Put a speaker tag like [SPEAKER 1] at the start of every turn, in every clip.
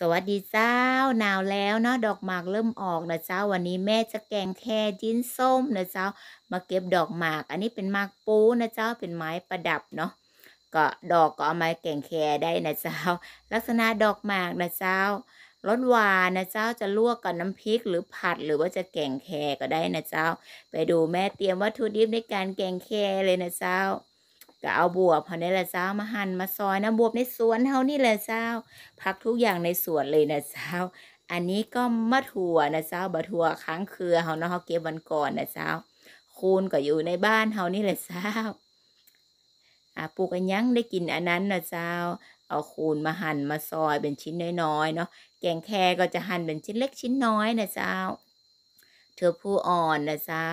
[SPEAKER 1] สวัสดีเจ้า หนาวแล้วเนาะดอกหมากเริ่มออกนะเจ้า วันนี้แม่จะแกงแค่จิ้นส้มนะเจ้า มาเก็บดอกหมาก อันนี้เป็นหมากปูนะเจ้าเป็นไม้ประดับเนาะก็ ดอกก็เอามาแกงแค่ได้นะเจ้า ลักษณะดอกหมากนะเจ้ารสหวานนะเจ้าจะลวกกับน้ำพริกหรือผัดหรือว่าจะแกงแค่ก็ได้นะเจ้า ไปดูแม่เตรียมวัตถุดิบในการแกงแค่เลยนะเจ้าก็เอาบวบเขานี่แหละเจ้ามาหั่นมาซอยนะบวบในสวนเขานี่แหละเจ้าพักทุกอย่างในสวนเลยนะเจ้า อันนี้ก็มะถั่วนะเจ้าบะถั่วค้างเครือเขาเนาะเขาเก็บวันก่อนนะเจ้า คูนก็อยู่ในบ้านเขานี่แหละเจ้าอ่าปลูกอันยังได้กินอันนั้นนะเจ้า เอาคูนมาหั่นมาซอยเป็นชิ้นน้อยๆเนาะแกงแครก็จะหั่นเป็นชิ้นเล็กชิ้นน้อยนะเจ้า เธอผู้อ่อนนะเจ้า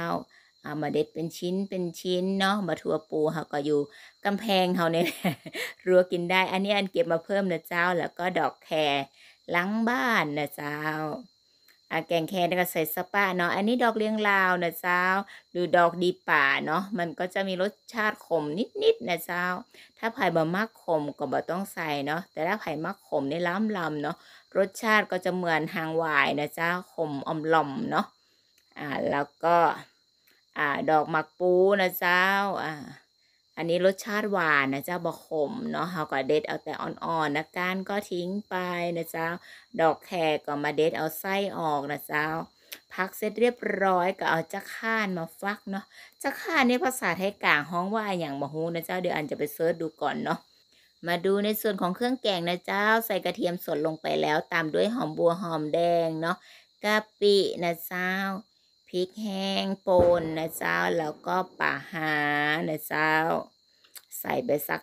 [SPEAKER 1] เอามาเด็ดเป็นชิ้นเป็นชิ้นเนาะมาทั่วปูเขาก็อยู่กำแพงเขาเนี่ยรัวกินได้อันนี้อันเก็บมาเพิ่มนะเจ้า แล้วก็ดอกแครล้างบ้านนะเจ้าอาแกงแค์ก็ใส่สปาเนาะอันนี้ดอกเลียงลาวนะเจ้าหรือดอกดีป่าเนาะมันก็จะมีรสชาติขมนิดๆนะเจ้า ถ้าไผ่บะมักขมก็บ่ต้องใส่ เนาะแต่ถ้าไผ่มักขมในล้ำลำเนาะ รสชาติก็จะเหมือนหางวายนะเจ้าขมอมล่อมเนาะอ่าแล้วก็อ่าดอกหมากปูนะเจ้าอ่าอันนี้รสชาติหวานนะเจ้าบะขมเนาะเขาก็เด็ดเอาแต่อ่อนๆนะการก็ทิ้งไปนะเจ้าดอกแครก็มาเด็ดเอาไส้ออกนะเจ้าพักเสร็จเรียบร้อยก็เอาจะข้านมาฟักเนาะจะข้านนี่ภาษาไทยกลางห้องว่าอย่างบะฮูนะเจ้าเดี๋ยวอันจะไปเซิร์ชดูก่อนเนาะมาดูในส่วนของเครื่องแกงนะเจ้าใส่กระเทียมสดลงไปแล้วตามด้วยหอมบัวหอมแดงเนาะกะปินะเจ้าพริกแห้งป่นนะเจ้าแล้วก็ป่าหานะเจ้าใส่ไปสัก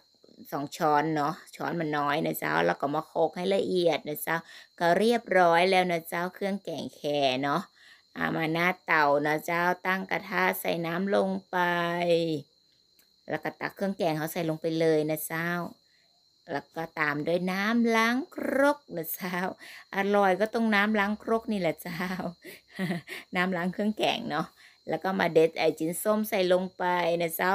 [SPEAKER 1] สอง ช้อนเนาะช้อนมันน้อยนะเจ้าแล้วก็มาโคกให้ละเอียดนะเจ้าก็เรียบร้อยแล้วนะเจ้าเครื่องแกงแค่เนาะเอามาหน้าเตานะเจ้าตั้งกระทะใส่น้ำลงไป แล้วก็ตัก เครื่องแกงเขาใส่ลงไปเลยนะเจ้าแล้วก็ตามด้วยน้ำล้างครกนะเจ้าอร่อยก็ต้องน้ำล้างครกนี่แหละเจ้า น้ำล้างเครื่องแกงเนาะแล้วก็มาเด็ดไอ้จิ้นส้มใส่ลงไปนะเจ้า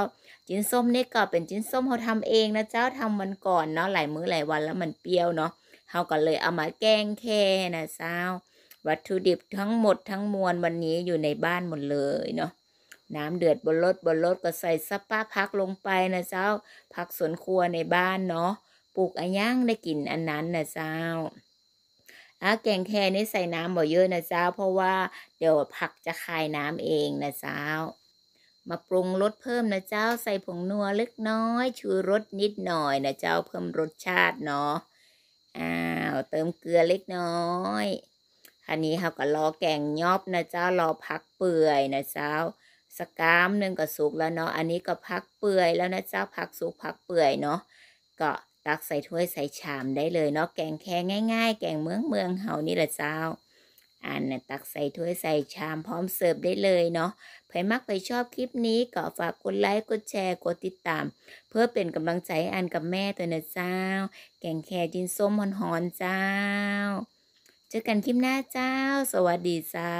[SPEAKER 1] จิ้นส้มนี่ก็เป็นจิ้นส้มเขาทำเองนะเจ้าทำมันก่อนเนาะหลายมื้อหลายวันแล้วมันเปรี้ยวเนาะเขาก็เลยเอามาแกงแค่นะเจ้า วัตถุดิบทั้งหมดทั้งมวลวันนี้อยู่ในบ้านหมดเลยเนาะน้ำเดือดบนรถบนรถก็ใส่ซัปาพักลงไปนะเจ้าพักสวนครัวในบ้านเนาะปลูกอะย่างได้กินอันนั้นนะเจ้าอาแกงแค่นี้ใส่น้ำบ่เยอะนะ เจ้า เพราะว่าเดี๋ยวผักจะคายน้ำเองนะเจ้า มาปรุงรสเพิ่มนะเจ้า ใส่ผงนัวเล็กน้อย ชูรสนิดหน่อยนะเจ้า เพิ่มรสชาติเนาะ อ้าว เติม เกลือเล็กน้อยคันนี้เขาก็รอแกงยอบนะเจ้า รอพักเปื่อยนะเจ้า สกามหนึ่งก็สุกแล้วเนาะ อันนี้ก็พักเปื่อยแล้วนะเจ้าพักสุกพักเปื่อยเนาะ ก็ตักใส่ถ้วยใส่ชามได้เลยเนาะแกงแค่ง่ายๆ แกงเมืองเมืองเฮานี่แหละเจ้าอันนะตักใส่ถ้วยใส่ชามพร้อมเสิร์ฟได้เลยเนาะใครมักไปชอบคลิปนี้ก็ฝากกดไลค์กดแชร์กดติดตาม เพื่อเป็นกำลังใจอันกับแม่ตัวนะเจ้า แกงแค่จินส้มหอนๆเจ้า เจอกันคลิปหน้าเจ้า สวัสดีเจ้า